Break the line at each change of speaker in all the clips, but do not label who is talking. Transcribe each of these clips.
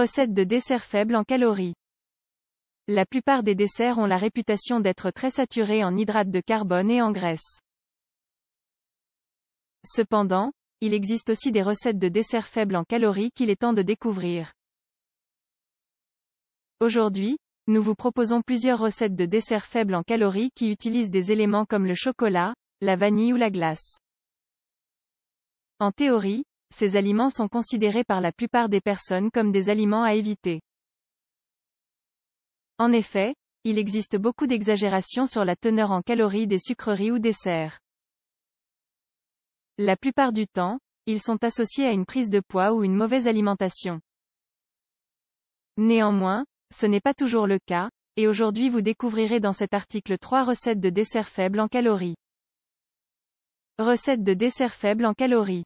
Recettes de desserts faibles en calories. La plupart des desserts ont la réputation d'être très saturés en hydrates de carbone et en graisse. Cependant, il existe aussi des recettes de desserts faibles en calories qu'il est temps de découvrir. Aujourd'hui, nous vous proposons plusieurs recettes de desserts faibles en calories qui utilisent des éléments comme le chocolat, la vanille ou la glace. En théorie, ces aliments sont considérés par la plupart des personnes comme des aliments à éviter. En effet, il existe beaucoup d'exagérations sur la teneur en calories des sucreries ou desserts. La plupart du temps, ils sont associés à une prise de poids ou une mauvaise alimentation. Néanmoins, ce n'est pas toujours le cas, et aujourd'hui vous découvrirez dans cet article 3 recettes de desserts faibles en calories. Recettes de desserts faibles en calories.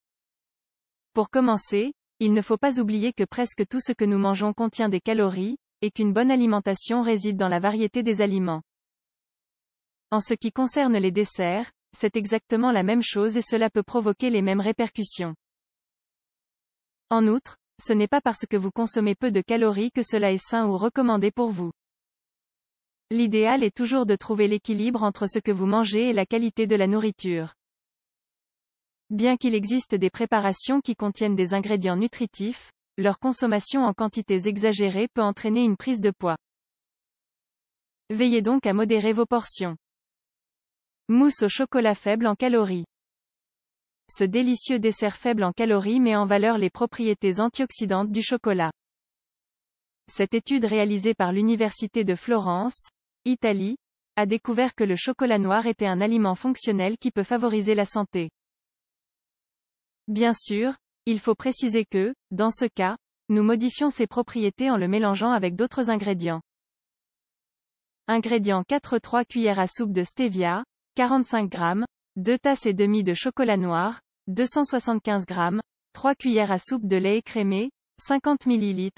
Pour commencer, il ne faut pas oublier que presque tout ce que nous mangeons contient des calories, et qu'une bonne alimentation réside dans la variété des aliments. En ce qui concerne les desserts, c'est exactement la même chose et cela peut provoquer les mêmes répercussions. En outre, ce n'est pas parce que vous consommez peu de calories que cela est sain ou recommandé pour vous. L'idéal est toujours de trouver l'équilibre entre ce que vous mangez et la qualité de la nourriture. Bien qu'il existe des préparations qui contiennent des ingrédients nutritifs, leur consommation en quantités exagérées peut entraîner une prise de poids. Veillez donc à modérer vos portions. Mousse au chocolat faible en calories. Ce délicieux dessert faible en calories met en valeur les propriétés antioxydantes du chocolat. Cette étude réalisée par l'Université de Florence, Italie, a découvert que le chocolat noir était un aliment fonctionnel qui peut favoriser la santé. Bien sûr, il faut préciser que, dans ce cas, nous modifions ses propriétés en le mélangeant avec d'autres ingrédients. Ingrédients 4-3 cuillères à soupe de stevia, 45 g, 2 tasses et demie de chocolat noir, 275 g, 3 cuillères à soupe de lait écrémé, 50 ml,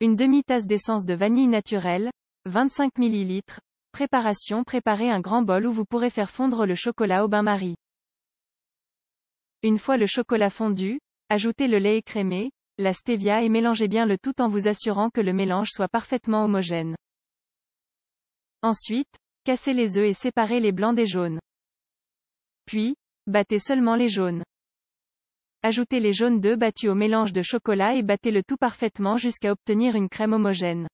une demi-tasse d'essence de vanille naturelle, 25 ml. Préparation Préparez un grand bol où vous pourrez faire fondre le chocolat au bain-marie. Une fois le chocolat fondu, ajoutez le lait écrémé, la stevia et mélangez bien le tout en vous assurant que le mélange soit parfaitement homogène. Ensuite, cassez les œufs et séparez les blancs des jaunes. Puis, battez seulement les jaunes. Ajoutez les jaunes d'œufs battus au mélange de chocolat et battez le tout parfaitement jusqu'à obtenir une crème homogène.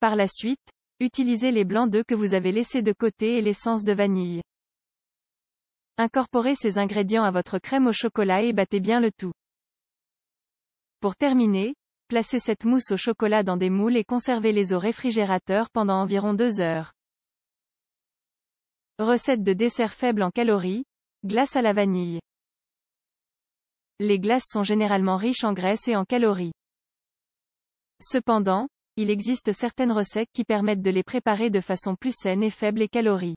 Par la suite, utilisez les blancs d'œufs que vous avez laissés de côté et l'essence de vanille. Incorporez ces ingrédients à votre crème au chocolat et battez bien le tout. Pour terminer, placez cette mousse au chocolat dans des moules et conservez-les au réfrigérateur pendant environ 2 heures. Recette de dessert faible en calories, glace à la vanille. Les glaces sont généralement riches en graisse et en calories. Cependant, il existe certaines recettes qui permettent de les préparer de façon plus saine et faible en calories.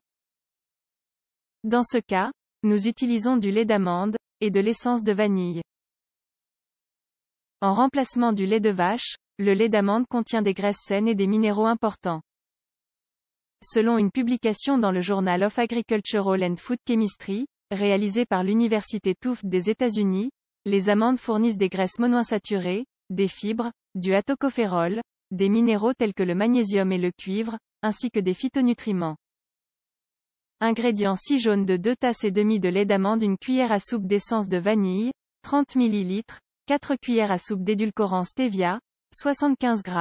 Dans ce cas, nous utilisons du lait d'amande, et de l'essence de vanille. En remplacement du lait de vache, le lait d'amande contient des graisses saines et des minéraux importants. Selon une publication dans le journal of Agricultural and Food Chemistry, réalisée par l'Université Tufts des États-Unis, les amandes fournissent des graisses monoinsaturées, des fibres, du atocophérol, des minéraux tels que le magnésium et le cuivre, ainsi que des phytonutriments. Ingrédients 6 jaunes de 2 tasses et demi de lait d'amande, 1 cuillère à soupe d'essence de vanille, 30 ml, 4 cuillères à soupe d'édulcorant stevia, 75 g.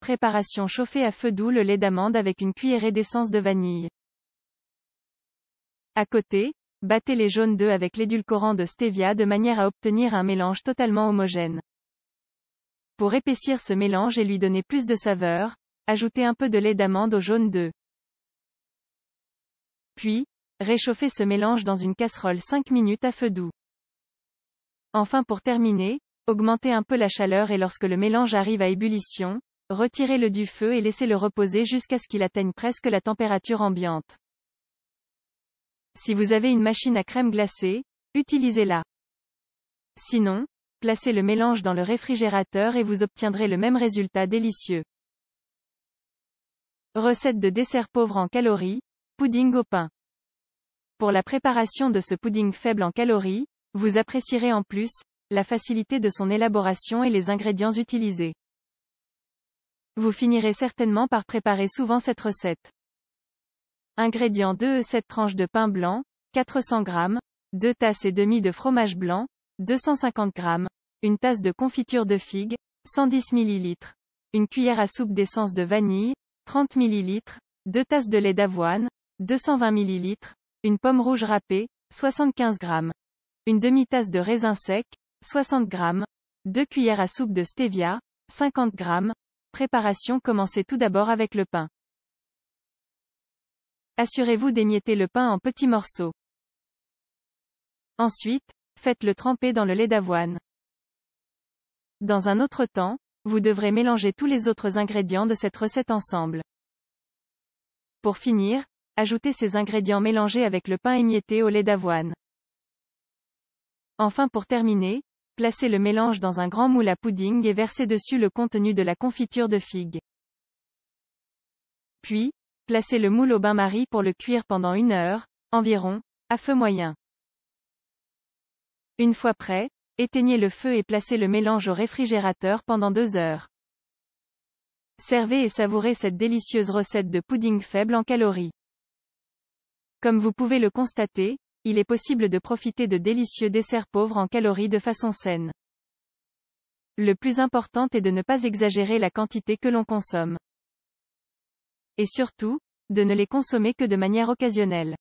Préparation chauffée à feu doux le lait d'amande avec une cuillerée d'essence de vanille. À côté, battez les jaunes d'œufs avec l'édulcorant de stevia de manière à obtenir un mélange totalement homogène. Pour épaissir ce mélange et lui donner plus de saveur, ajoutez un peu de lait d'amande au jaune d'œufs. Puis, réchauffez ce mélange dans une casserole 5 minutes à feu doux. Enfin pour terminer, augmentez un peu la chaleur et lorsque le mélange arrive à ébullition, retirez-le du feu et laissez-le reposer jusqu'à ce qu'il atteigne presque la température ambiante. Si vous avez une machine à crème glacée, utilisez-la. Sinon, placez le mélange dans le réfrigérateur et vous obtiendrez le même résultat délicieux. Recette de dessert pauvre en calories, Pudding au pain. Pour la préparation de ce pudding faible en calories, vous apprécierez en plus, la facilité de son élaboration et les ingrédients utilisés. Vous finirez certainement par préparer souvent cette recette. Ingrédients 2 7 tranches de pain blanc, 400 g, 2 tasses et demie de fromage blanc, 250 g, une tasse de confiture de figues, 110 ml, une cuillère à soupe d'essence de vanille, 30 ml, 2 tasses de lait d'avoine, 220 ml, une pomme rouge râpée, 75 g, une demi-tasse de raisin sec, 60 g, Deux cuillères à soupe de stevia, 50 g. Préparation Commencez tout d'abord avec le pain. Assurez-vous d'émietter le pain en petits morceaux. Ensuite, faites-le tremper dans le lait d'avoine. Dans un autre temps, vous devrez mélanger tous les autres ingrédients de cette recette ensemble. Pour finir, Ajoutez ces ingrédients mélangés avec le pain émietté au lait d'avoine. Enfin pour terminer, placez le mélange dans un grand moule à pudding et versez dessus le contenu de la confiture de figues. Puis, placez le moule au bain-marie pour le cuire pendant une heure, environ, à feu moyen. Une fois prêt, éteignez le feu et placez le mélange au réfrigérateur pendant deux heures. Servez et savourez cette délicieuse recette de pudding faible en calories. Comme vous pouvez le constater, il est possible de profiter de délicieux desserts pauvres en calories de façon saine. Le plus important est de ne pas exagérer la quantité que l'on consomme. Et surtout, de ne les consommer que de manière occasionnelle.